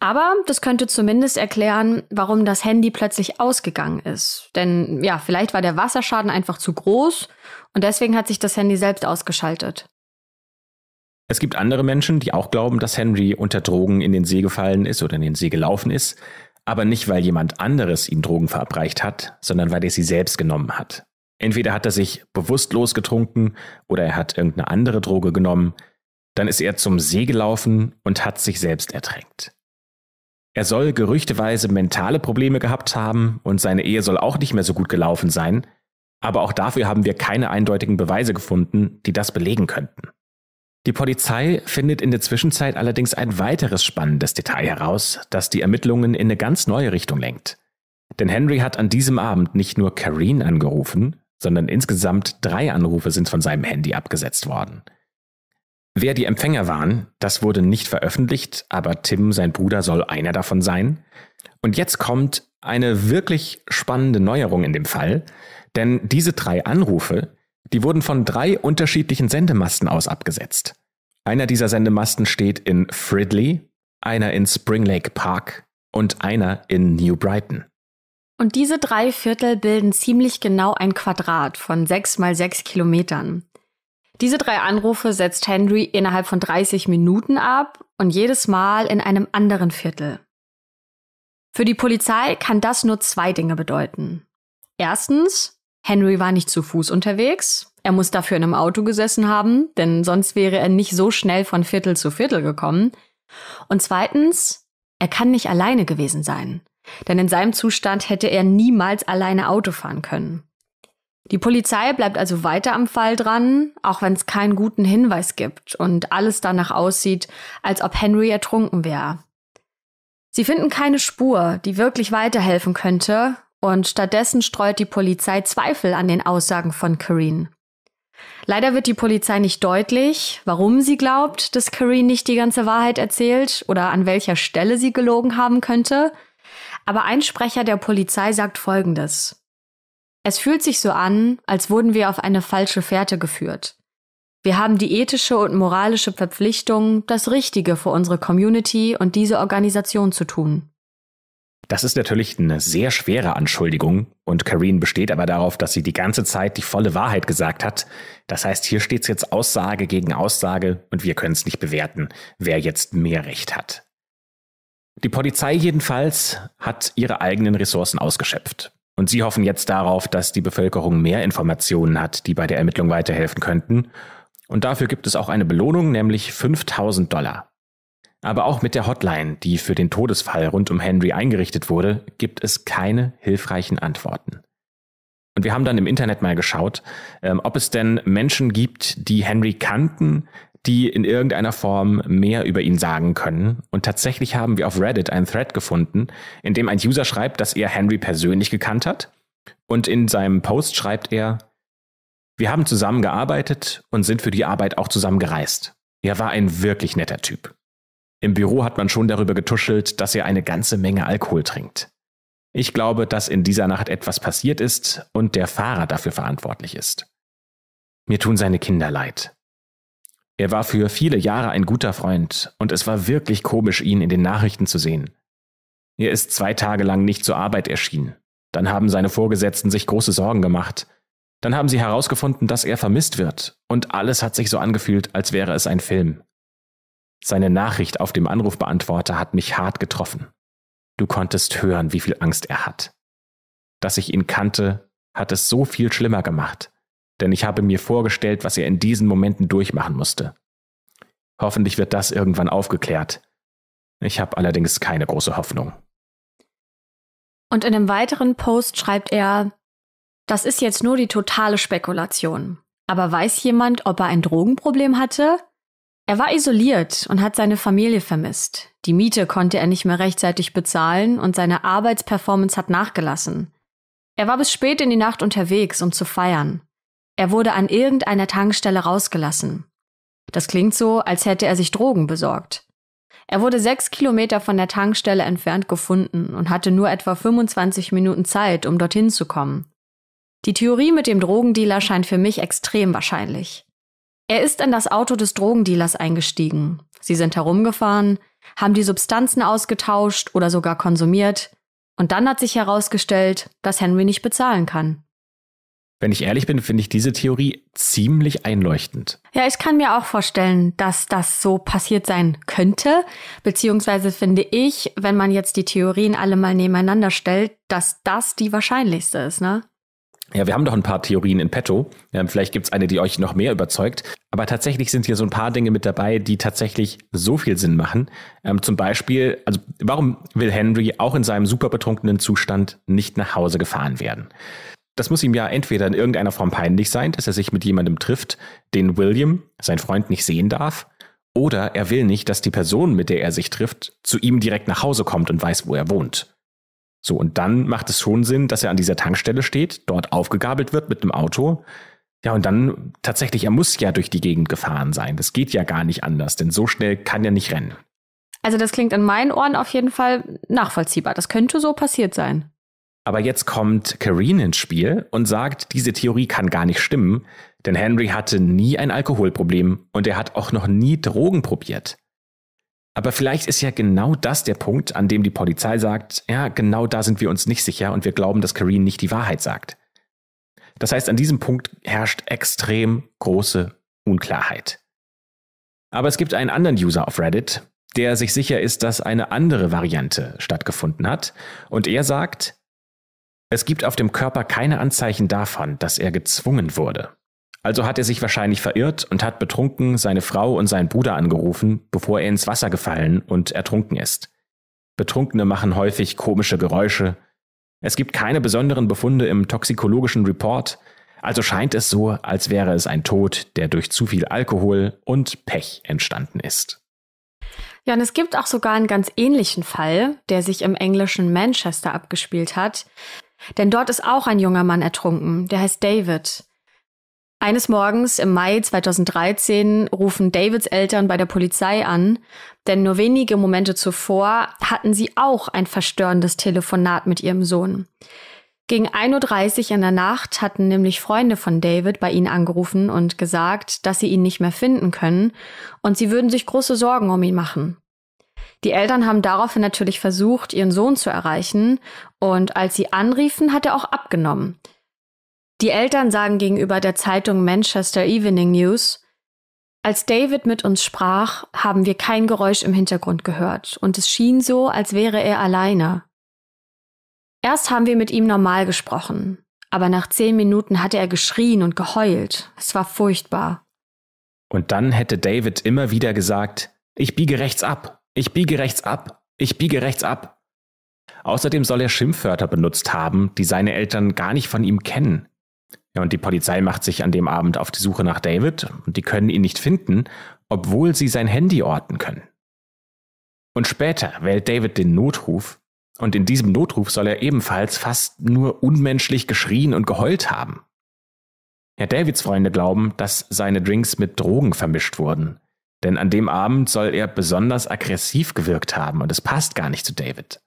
Aber das könnte zumindest erklären, warum das Handy plötzlich ausgegangen ist. Denn ja, vielleicht war der Wasserschaden einfach zu groß und deswegen hat sich das Handy selbst ausgeschaltet. Es gibt andere Menschen, die auch glauben, dass Henry unter Drogen in den See gefallen ist oder in den See gelaufen ist, aber nicht, weil jemand anderes ihm Drogen verabreicht hat, sondern weil er sie selbst genommen hat. Entweder hat er sich bewusstlos getrunken oder er hat irgendeine andere Droge genommen, dann ist er zum See gelaufen und hat sich selbst ertränkt. Er soll gerüchteweise mentale Probleme gehabt haben und seine Ehe soll auch nicht mehr so gut gelaufen sein, aber auch dafür haben wir keine eindeutigen Beweise gefunden, die das belegen könnten. Die Polizei findet in der Zwischenzeit allerdings ein weiteres spannendes Detail heraus, das die Ermittlungen in eine ganz neue Richtung lenkt. Denn Henry hat an diesem Abend nicht nur Karine angerufen, sondern insgesamt drei Anrufe sind von seinem Handy abgesetzt worden. Wer die Empfänger waren, das wurde nicht veröffentlicht, aber Tim, sein Bruder, soll einer davon sein. Und jetzt kommt eine wirklich spannende Neuerung in dem Fall, denn diese drei Anrufe, die wurden von drei unterschiedlichen Sendemasten aus abgesetzt. Einer dieser Sendemasten steht in Fridley, einer in Spring Lake Park und einer in New Brighton. Und diese drei Viertel bilden ziemlich genau ein Quadrat von sechs mal sechs Kilometern. Diese drei Anrufe setzt Henry innerhalb von 30 Minuten ab und jedes Mal in einem anderen Viertel. Für die Polizei kann das nur zwei Dinge bedeuten. Erstens, Henry war nicht zu Fuß unterwegs. Er muss dafür in einem Auto gesessen haben, denn sonst wäre er nicht so schnell von Viertel zu Viertel gekommen. Und zweitens, er kann nicht alleine gewesen sein. Denn in seinem Zustand hätte er niemals alleine Auto fahren können. Die Polizei bleibt also weiter am Fall dran, auch wenn es keinen guten Hinweis gibt und alles danach aussieht, als ob Henry ertrunken wäre. Sie finden keine Spur, die wirklich weiterhelfen könnte, und stattdessen streut die Polizei Zweifel an den Aussagen von Kareen. Leider wird die Polizei nicht deutlich, warum sie glaubt, dass Kareen nicht die ganze Wahrheit erzählt oder an welcher Stelle sie gelogen haben könnte, aber ein Sprecher der Polizei sagt Folgendes. Es fühlt sich so an, als wurden wir auf eine falsche Fährte geführt. Wir haben die ethische und moralische Verpflichtung, das Richtige für unsere Community und diese Organisation zu tun. Das ist natürlich eine sehr schwere Anschuldigung und Karine besteht aber darauf, dass sie die ganze Zeit die volle Wahrheit gesagt hat. Das heißt, hier steht jetzt Aussage gegen Aussage und wir können es nicht bewerten, wer jetzt mehr Recht hat. Die Polizei jedenfalls hat ihre eigenen Ressourcen ausgeschöpft. Und sie hoffen jetzt darauf, dass die Bevölkerung mehr Informationen hat, die bei der Ermittlung weiterhelfen könnten. Und dafür gibt es auch eine Belohnung, nämlich 5000 Dollar. Aber auch mit der Hotline, die für den Todesfall rund um Henry eingerichtet wurde, gibt es keine hilfreichen Antworten. Und wir haben dann im Internet mal geschaut, ähm, ob es denn Menschen gibt, die Henry kannten, die in irgendeiner Form mehr über ihn sagen können. Und tatsächlich haben wir auf Reddit einen Thread gefunden, in dem ein User schreibt, dass er Henry persönlich gekannt hat. Und in seinem Post schreibt er, wir haben zusammen gearbeitet und sind für die Arbeit auch zusammen gereist. Er war ein wirklich netter Typ. Im Büro hat man schon darüber getuschelt, dass er eine ganze Menge Alkohol trinkt. Ich glaube, dass in dieser Nacht etwas passiert ist und der Fahrer dafür verantwortlich ist. Mir tun seine Kinder leid. Er war für viele Jahre ein guter Freund und es war wirklich komisch, ihn in den Nachrichten zu sehen. Er ist zwei Tage lang nicht zur Arbeit erschienen. Dann haben seine Vorgesetzten sich große Sorgen gemacht. Dann haben sie herausgefunden, dass er vermisst wird und alles hat sich so angefühlt, als wäre es ein Film. Seine Nachricht auf dem Anrufbeantworter hat mich hart getroffen. Du konntest hören, wie viel Angst er hat. Dass ich ihn kannte, hat es so viel schlimmer gemacht denn ich habe mir vorgestellt, was er in diesen Momenten durchmachen musste. Hoffentlich wird das irgendwann aufgeklärt. Ich habe allerdings keine große Hoffnung. Und in einem weiteren Post schreibt er, das ist jetzt nur die totale Spekulation. Aber weiß jemand, ob er ein Drogenproblem hatte? Er war isoliert und hat seine Familie vermisst. Die Miete konnte er nicht mehr rechtzeitig bezahlen und seine Arbeitsperformance hat nachgelassen. Er war bis spät in die Nacht unterwegs, um zu feiern. Er wurde an irgendeiner Tankstelle rausgelassen. Das klingt so, als hätte er sich Drogen besorgt. Er wurde sechs Kilometer von der Tankstelle entfernt gefunden und hatte nur etwa 25 Minuten Zeit, um dorthin zu kommen. Die Theorie mit dem Drogendealer scheint für mich extrem wahrscheinlich. Er ist in das Auto des Drogendealers eingestiegen. Sie sind herumgefahren, haben die Substanzen ausgetauscht oder sogar konsumiert. Und dann hat sich herausgestellt, dass Henry nicht bezahlen kann. Wenn ich ehrlich bin, finde ich diese Theorie ziemlich einleuchtend. Ja, ich kann mir auch vorstellen, dass das so passiert sein könnte. Beziehungsweise finde ich, wenn man jetzt die Theorien alle mal nebeneinander stellt, dass das die wahrscheinlichste ist, ne? Ja, wir haben doch ein paar Theorien in petto. Ähm, vielleicht es eine, die euch noch mehr überzeugt. Aber tatsächlich sind hier so ein paar Dinge mit dabei, die tatsächlich so viel Sinn machen. Ähm, zum Beispiel, also warum will Henry auch in seinem super betrunkenen Zustand nicht nach Hause gefahren werden? Das muss ihm ja entweder in irgendeiner Form peinlich sein, dass er sich mit jemandem trifft, den William, sein Freund, nicht sehen darf, oder er will nicht, dass die Person, mit der er sich trifft, zu ihm direkt nach Hause kommt und weiß, wo er wohnt. So, und dann macht es schon Sinn, dass er an dieser Tankstelle steht, dort aufgegabelt wird mit einem Auto. Ja, und dann tatsächlich, er muss ja durch die Gegend gefahren sein. Das geht ja gar nicht anders, denn so schnell kann er nicht rennen. Also das klingt in meinen Ohren auf jeden Fall nachvollziehbar. Das könnte so passiert sein. Aber jetzt kommt Karine ins Spiel und sagt, diese Theorie kann gar nicht stimmen, denn Henry hatte nie ein Alkoholproblem und er hat auch noch nie Drogen probiert. Aber vielleicht ist ja genau das der Punkt, an dem die Polizei sagt, ja, genau da sind wir uns nicht sicher und wir glauben, dass Karine nicht die Wahrheit sagt. Das heißt, an diesem Punkt herrscht extrem große Unklarheit. Aber es gibt einen anderen User auf Reddit, der sich sicher ist, dass eine andere Variante stattgefunden hat. Und er sagt, es gibt auf dem Körper keine Anzeichen davon, dass er gezwungen wurde. Also hat er sich wahrscheinlich verirrt und hat betrunken seine Frau und seinen Bruder angerufen, bevor er ins Wasser gefallen und ertrunken ist. Betrunkene machen häufig komische Geräusche. Es gibt keine besonderen Befunde im toxikologischen Report, also scheint es so, als wäre es ein Tod, der durch zu viel Alkohol und Pech entstanden ist. Ja, und es gibt auch sogar einen ganz ähnlichen Fall, der sich im englischen Manchester abgespielt hat. Denn dort ist auch ein junger Mann ertrunken, der heißt David. Eines Morgens im Mai 2013 rufen Davids Eltern bei der Polizei an, denn nur wenige Momente zuvor hatten sie auch ein verstörendes Telefonat mit ihrem Sohn. Gegen 1.30 Uhr in der Nacht hatten nämlich Freunde von David bei ihnen angerufen und gesagt, dass sie ihn nicht mehr finden können und sie würden sich große Sorgen um ihn machen. Die Eltern haben daraufhin natürlich versucht, ihren Sohn zu erreichen und als sie anriefen, hat er auch abgenommen. Die Eltern sagen gegenüber der Zeitung Manchester Evening News, als David mit uns sprach, haben wir kein Geräusch im Hintergrund gehört und es schien so, als wäre er alleine. Erst haben wir mit ihm normal gesprochen, aber nach zehn Minuten hatte er geschrien und geheult. Es war furchtbar. Und dann hätte David immer wieder gesagt, ich biege rechts ab ich biege rechts ab. Ich biege rechts ab. Außerdem soll er Schimpfwörter benutzt haben, die seine Eltern gar nicht von ihm kennen. Ja, und die Polizei macht sich an dem Abend auf die Suche nach David und die können ihn nicht finden, obwohl sie sein Handy orten können. Und später wählt David den Notruf und in diesem Notruf soll er ebenfalls fast nur unmenschlich geschrien und geheult haben. Ja, Davids Freunde glauben, dass seine Drinks mit Drogen vermischt wurden. Denn an dem Abend soll er besonders aggressiv gewirkt haben und es passt gar nicht zu David.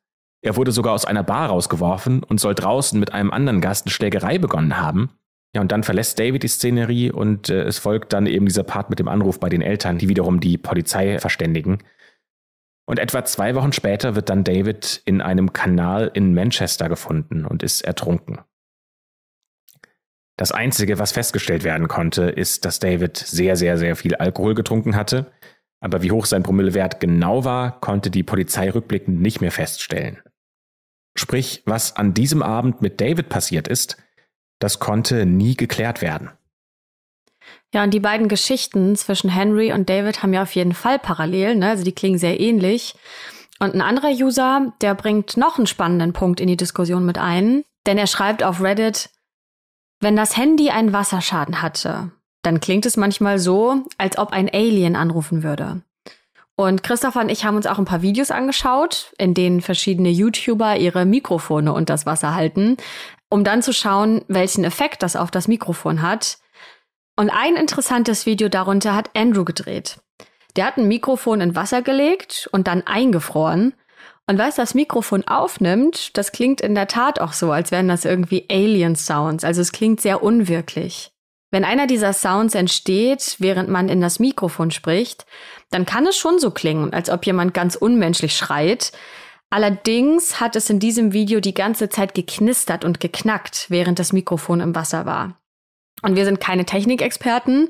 Er wurde sogar aus einer Bar rausgeworfen und soll draußen mit einem anderen Gast eine Schlägerei begonnen haben. Ja, und dann verlässt David die Szenerie und äh, es folgt dann eben dieser Part mit dem Anruf bei den Eltern, die wiederum die Polizei verständigen. Und etwa zwei Wochen später wird dann David in einem Kanal in Manchester gefunden und ist ertrunken. Das Einzige, was festgestellt werden konnte, ist, dass David sehr, sehr, sehr viel Alkohol getrunken hatte. Aber wie hoch sein Promillewert genau war, konnte die Polizei rückblickend nicht mehr feststellen. Sprich, was an diesem Abend mit David passiert ist, das konnte nie geklärt werden. Ja, und die beiden Geschichten zwischen Henry und David haben ja auf jeden Fall parallel, ne? also die klingen sehr ähnlich. Und ein anderer User, der bringt noch einen spannenden Punkt in die Diskussion mit ein, denn er schreibt auf Reddit, wenn das Handy einen Wasserschaden hatte, dann klingt es manchmal so, als ob ein Alien anrufen würde. Und Christopher und ich haben uns auch ein paar Videos angeschaut, in denen verschiedene YouTuber ihre Mikrofone unter das Wasser halten, um dann zu schauen, welchen Effekt das auf das Mikrofon hat. Und ein interessantes Video darunter hat Andrew gedreht. Der hat ein Mikrofon in Wasser gelegt und dann eingefroren und was das Mikrofon aufnimmt, das klingt in der Tat auch so, als wären das irgendwie Alien-Sounds. Also es klingt sehr unwirklich. Wenn einer dieser Sounds entsteht, während man in das Mikrofon spricht, dann kann es schon so klingen, als ob jemand ganz unmenschlich schreit. Allerdings hat es in diesem Video die ganze Zeit geknistert und geknackt, während das Mikrofon im Wasser war. Und wir sind keine Technikexperten,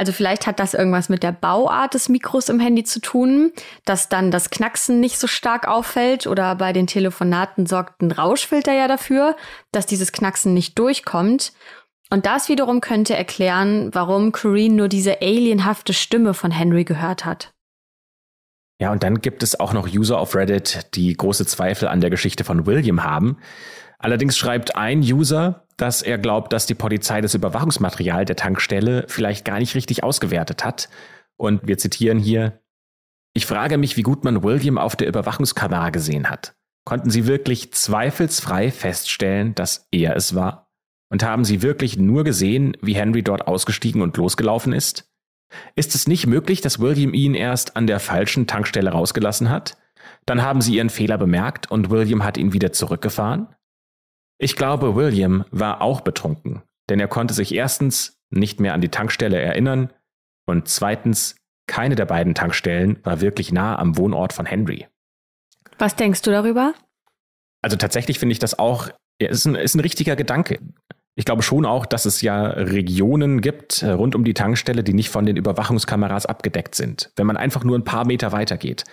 also vielleicht hat das irgendwas mit der Bauart des Mikros im Handy zu tun, dass dann das Knacksen nicht so stark auffällt oder bei den Telefonaten sorgt ein Rauschfilter ja dafür, dass dieses Knacksen nicht durchkommt. Und das wiederum könnte erklären, warum Corinne nur diese alienhafte Stimme von Henry gehört hat. Ja, und dann gibt es auch noch User auf Reddit, die große Zweifel an der Geschichte von William haben. Allerdings schreibt ein User, dass er glaubt, dass die Polizei das Überwachungsmaterial der Tankstelle vielleicht gar nicht richtig ausgewertet hat. Und wir zitieren hier, ich frage mich, wie gut man William auf der Überwachungskamera gesehen hat. Konnten Sie wirklich zweifelsfrei feststellen, dass er es war? Und haben Sie wirklich nur gesehen, wie Henry dort ausgestiegen und losgelaufen ist? Ist es nicht möglich, dass William ihn erst an der falschen Tankstelle rausgelassen hat? Dann haben Sie Ihren Fehler bemerkt und William hat ihn wieder zurückgefahren? Ich glaube, William war auch betrunken, denn er konnte sich erstens nicht mehr an die Tankstelle erinnern und zweitens, keine der beiden Tankstellen war wirklich nah am Wohnort von Henry. Was denkst du darüber? Also tatsächlich finde ich das auch, ist ein, ist ein richtiger Gedanke. Ich glaube schon auch, dass es ja Regionen gibt äh, rund um die Tankstelle, die nicht von den Überwachungskameras abgedeckt sind. Wenn man einfach nur ein paar Meter weitergeht.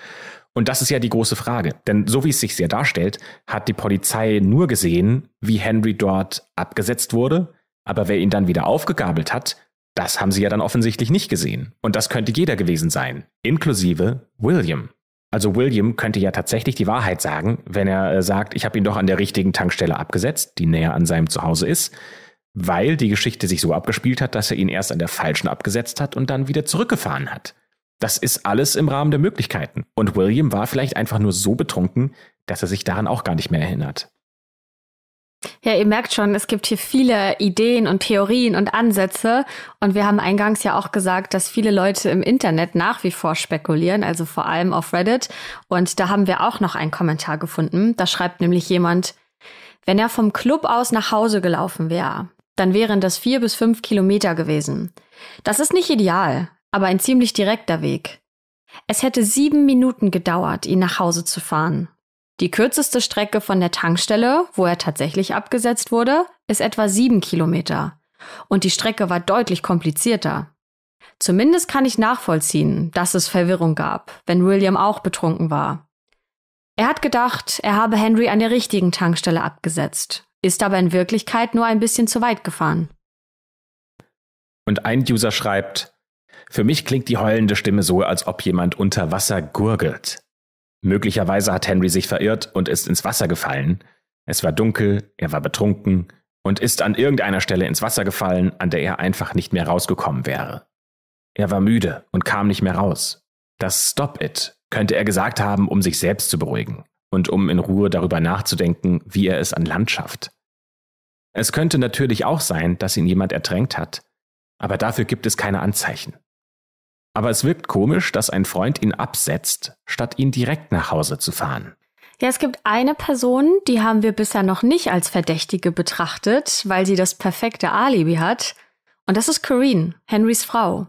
Und das ist ja die große Frage. Denn so wie es sich sehr darstellt, hat die Polizei nur gesehen, wie Henry dort abgesetzt wurde. Aber wer ihn dann wieder aufgegabelt hat, das haben sie ja dann offensichtlich nicht gesehen. Und das könnte jeder gewesen sein, inklusive William. Also William könnte ja tatsächlich die Wahrheit sagen, wenn er äh, sagt, ich habe ihn doch an der richtigen Tankstelle abgesetzt, die näher an seinem Zuhause ist, weil die Geschichte sich so abgespielt hat, dass er ihn erst an der falschen abgesetzt hat und dann wieder zurückgefahren hat. Das ist alles im Rahmen der Möglichkeiten. Und William war vielleicht einfach nur so betrunken, dass er sich daran auch gar nicht mehr erinnert. Ja, ihr merkt schon, es gibt hier viele Ideen und Theorien und Ansätze. Und wir haben eingangs ja auch gesagt, dass viele Leute im Internet nach wie vor spekulieren, also vor allem auf Reddit. Und da haben wir auch noch einen Kommentar gefunden. Da schreibt nämlich jemand, wenn er vom Club aus nach Hause gelaufen wäre, dann wären das vier bis fünf Kilometer gewesen. Das ist nicht ideal, aber ein ziemlich direkter Weg. Es hätte sieben Minuten gedauert, ihn nach Hause zu fahren. Die kürzeste Strecke von der Tankstelle, wo er tatsächlich abgesetzt wurde, ist etwa sieben Kilometer. Und die Strecke war deutlich komplizierter. Zumindest kann ich nachvollziehen, dass es Verwirrung gab, wenn William auch betrunken war. Er hat gedacht, er habe Henry an der richtigen Tankstelle abgesetzt, ist aber in Wirklichkeit nur ein bisschen zu weit gefahren. Und ein User schreibt, für mich klingt die heulende Stimme so, als ob jemand unter Wasser gurgelt. Möglicherweise hat Henry sich verirrt und ist ins Wasser gefallen. Es war dunkel, er war betrunken und ist an irgendeiner Stelle ins Wasser gefallen, an der er einfach nicht mehr rausgekommen wäre. Er war müde und kam nicht mehr raus. Das Stop It könnte er gesagt haben, um sich selbst zu beruhigen und um in Ruhe darüber nachzudenken, wie er es an Land schafft. Es könnte natürlich auch sein, dass ihn jemand ertränkt hat, aber dafür gibt es keine Anzeichen. Aber es wirkt komisch, dass ein Freund ihn absetzt, statt ihn direkt nach Hause zu fahren. Ja, es gibt eine Person, die haben wir bisher noch nicht als Verdächtige betrachtet, weil sie das perfekte Alibi hat. Und das ist Corinne, Henrys Frau.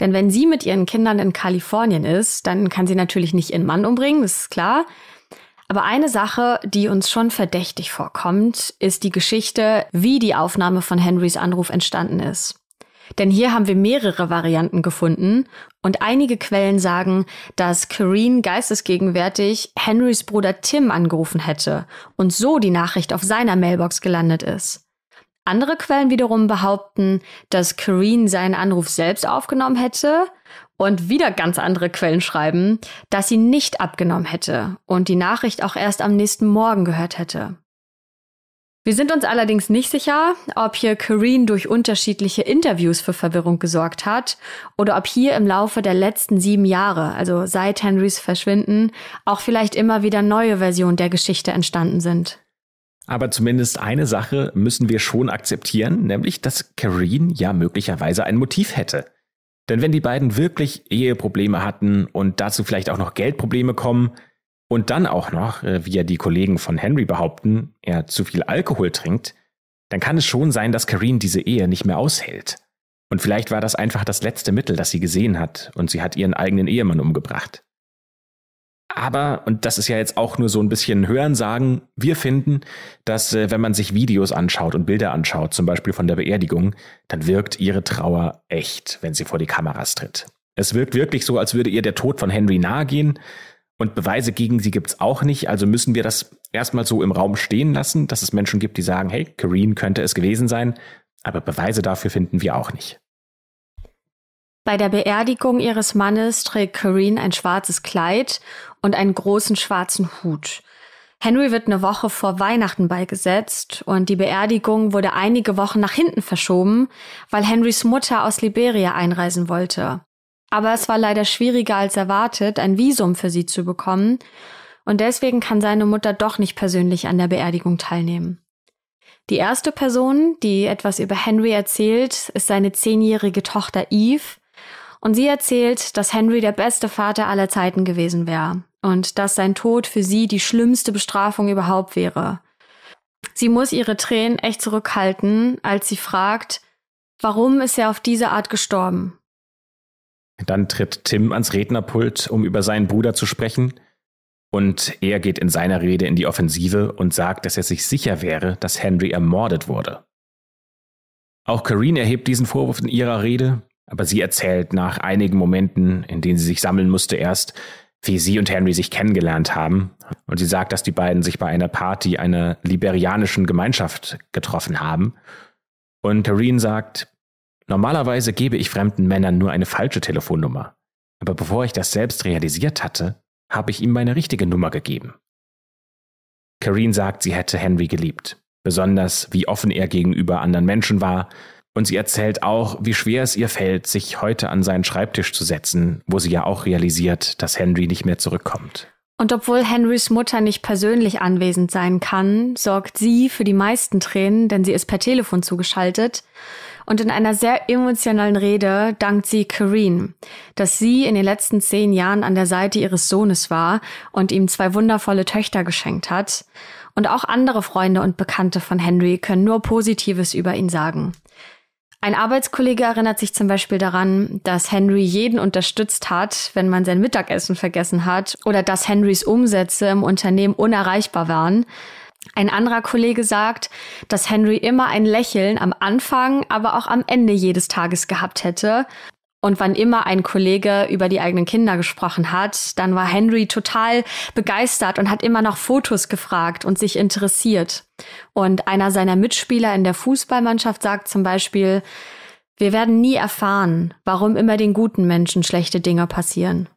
Denn wenn sie mit ihren Kindern in Kalifornien ist, dann kann sie natürlich nicht ihren Mann umbringen, das ist klar. Aber eine Sache, die uns schon verdächtig vorkommt, ist die Geschichte, wie die Aufnahme von Henrys Anruf entstanden ist. Denn hier haben wir mehrere Varianten gefunden und einige Quellen sagen, dass Kareen geistesgegenwärtig Henrys Bruder Tim angerufen hätte und so die Nachricht auf seiner Mailbox gelandet ist. Andere Quellen wiederum behaupten, dass Kareen seinen Anruf selbst aufgenommen hätte und wieder ganz andere Quellen schreiben, dass sie nicht abgenommen hätte und die Nachricht auch erst am nächsten Morgen gehört hätte. Wir sind uns allerdings nicht sicher, ob hier Corrine durch unterschiedliche Interviews für Verwirrung gesorgt hat oder ob hier im Laufe der letzten sieben Jahre, also seit Henrys Verschwinden, auch vielleicht immer wieder neue Versionen der Geschichte entstanden sind. Aber zumindest eine Sache müssen wir schon akzeptieren, nämlich dass Corrine ja möglicherweise ein Motiv hätte. Denn wenn die beiden wirklich Eheprobleme hatten und dazu vielleicht auch noch Geldprobleme kommen, und dann auch noch, äh, wie ja die Kollegen von Henry behaupten, er zu viel Alkohol trinkt, dann kann es schon sein, dass Karine diese Ehe nicht mehr aushält. Und vielleicht war das einfach das letzte Mittel, das sie gesehen hat, und sie hat ihren eigenen Ehemann umgebracht. Aber, und das ist ja jetzt auch nur so ein bisschen Hörensagen, wir finden, dass äh, wenn man sich Videos anschaut und Bilder anschaut, zum Beispiel von der Beerdigung, dann wirkt ihre Trauer echt, wenn sie vor die Kameras tritt. Es wirkt wirklich so, als würde ihr der Tod von Henry nahe gehen, und Beweise gegen sie gibt es auch nicht. Also müssen wir das erstmal so im Raum stehen lassen, dass es Menschen gibt, die sagen, hey, Kareen könnte es gewesen sein. Aber Beweise dafür finden wir auch nicht. Bei der Beerdigung ihres Mannes trägt Kareen ein schwarzes Kleid und einen großen schwarzen Hut. Henry wird eine Woche vor Weihnachten beigesetzt und die Beerdigung wurde einige Wochen nach hinten verschoben, weil Henrys Mutter aus Liberia einreisen wollte. Aber es war leider schwieriger als erwartet, ein Visum für sie zu bekommen, und deswegen kann seine Mutter doch nicht persönlich an der Beerdigung teilnehmen. Die erste Person, die etwas über Henry erzählt, ist seine zehnjährige Tochter Eve, und sie erzählt, dass Henry der beste Vater aller Zeiten gewesen wäre und dass sein Tod für sie die schlimmste Bestrafung überhaupt wäre. Sie muss ihre Tränen echt zurückhalten, als sie fragt, warum ist er auf diese Art gestorben? Dann tritt Tim ans Rednerpult, um über seinen Bruder zu sprechen. Und er geht in seiner Rede in die Offensive und sagt, dass er sich sicher wäre, dass Henry ermordet wurde. Auch Karine erhebt diesen Vorwurf in ihrer Rede, aber sie erzählt nach einigen Momenten, in denen sie sich sammeln musste erst, wie sie und Henry sich kennengelernt haben. Und sie sagt, dass die beiden sich bei einer Party einer liberianischen Gemeinschaft getroffen haben. Und Karine sagt, Normalerweise gebe ich fremden Männern nur eine falsche Telefonnummer, aber bevor ich das selbst realisiert hatte, habe ich ihm meine richtige Nummer gegeben. Karine sagt, sie hätte Henry geliebt, besonders wie offen er gegenüber anderen Menschen war, und sie erzählt auch, wie schwer es ihr fällt, sich heute an seinen Schreibtisch zu setzen, wo sie ja auch realisiert, dass Henry nicht mehr zurückkommt. Und obwohl Henrys Mutter nicht persönlich anwesend sein kann, sorgt sie für die meisten Tränen, denn sie ist per Telefon zugeschaltet. Und in einer sehr emotionalen Rede dankt sie Kareen, dass sie in den letzten zehn Jahren an der Seite ihres Sohnes war und ihm zwei wundervolle Töchter geschenkt hat. Und auch andere Freunde und Bekannte von Henry können nur Positives über ihn sagen. Ein Arbeitskollege erinnert sich zum Beispiel daran, dass Henry jeden unterstützt hat, wenn man sein Mittagessen vergessen hat oder dass Henrys Umsätze im Unternehmen unerreichbar waren. Ein anderer Kollege sagt, dass Henry immer ein Lächeln am Anfang, aber auch am Ende jedes Tages gehabt hätte. Und wann immer ein Kollege über die eigenen Kinder gesprochen hat, dann war Henry total begeistert und hat immer noch Fotos gefragt und sich interessiert. Und einer seiner Mitspieler in der Fußballmannschaft sagt zum Beispiel, wir werden nie erfahren, warum immer den guten Menschen schlechte Dinge passieren.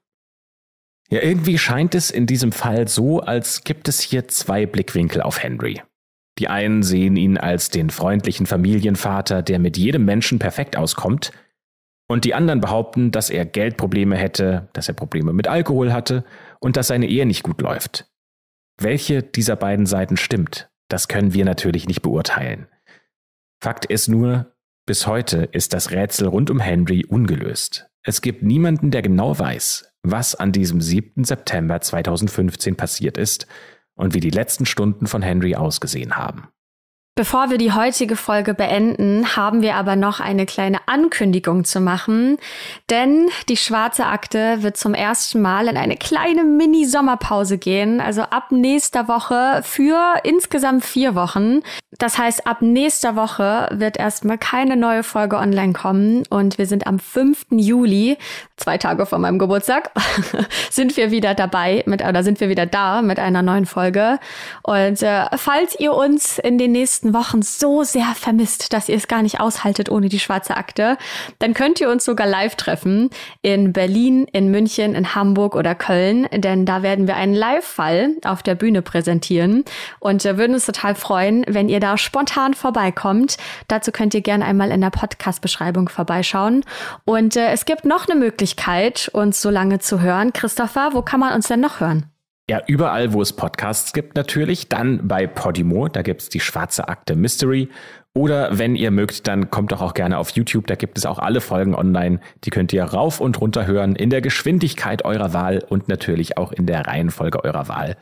Ja, irgendwie scheint es in diesem Fall so, als gibt es hier zwei Blickwinkel auf Henry. Die einen sehen ihn als den freundlichen Familienvater, der mit jedem Menschen perfekt auskommt, und die anderen behaupten, dass er Geldprobleme hätte, dass er Probleme mit Alkohol hatte und dass seine Ehe nicht gut läuft. Welche dieser beiden Seiten stimmt, das können wir natürlich nicht beurteilen. Fakt ist nur, bis heute ist das Rätsel rund um Henry ungelöst. Es gibt niemanden, der genau weiß, was an diesem 7. September 2015 passiert ist und wie die letzten Stunden von Henry ausgesehen haben. Bevor wir die heutige Folge beenden, haben wir aber noch eine kleine Ankündigung zu machen, denn die Schwarze Akte wird zum ersten Mal in eine kleine Mini-Sommerpause gehen, also ab nächster Woche für insgesamt vier Wochen. Das heißt, ab nächster Woche wird erstmal keine neue Folge online kommen und wir sind am 5. Juli, zwei Tage vor meinem Geburtstag, sind wir wieder dabei mit, oder sind wir wieder da mit einer neuen Folge. Und äh, falls ihr uns in den nächsten letzten Wochen so sehr vermisst, dass ihr es gar nicht aushaltet ohne die schwarze Akte, dann könnt ihr uns sogar live treffen in Berlin, in München, in Hamburg oder Köln, denn da werden wir einen Live-Fall auf der Bühne präsentieren und äh, würden uns total freuen, wenn ihr da spontan vorbeikommt. Dazu könnt ihr gerne einmal in der Podcast-Beschreibung vorbeischauen. Und äh, es gibt noch eine Möglichkeit, uns so lange zu hören. Christopher, wo kann man uns denn noch hören? Ja, überall, wo es Podcasts gibt natürlich, dann bei Podimo, da gibt's die schwarze Akte Mystery. Oder wenn ihr mögt, dann kommt doch auch gerne auf YouTube, da gibt es auch alle Folgen online. Die könnt ihr rauf und runter hören, in der Geschwindigkeit eurer Wahl und natürlich auch in der Reihenfolge eurer Wahl.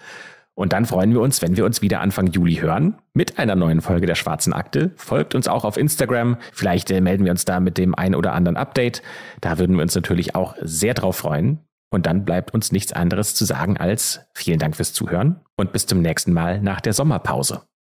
Und dann freuen wir uns, wenn wir uns wieder Anfang Juli hören mit einer neuen Folge der Schwarzen Akte. Folgt uns auch auf Instagram. Vielleicht äh, melden wir uns da mit dem ein oder anderen Update. Da würden wir uns natürlich auch sehr drauf freuen. Und dann bleibt uns nichts anderes zu sagen als vielen Dank fürs Zuhören und bis zum nächsten Mal nach der Sommerpause.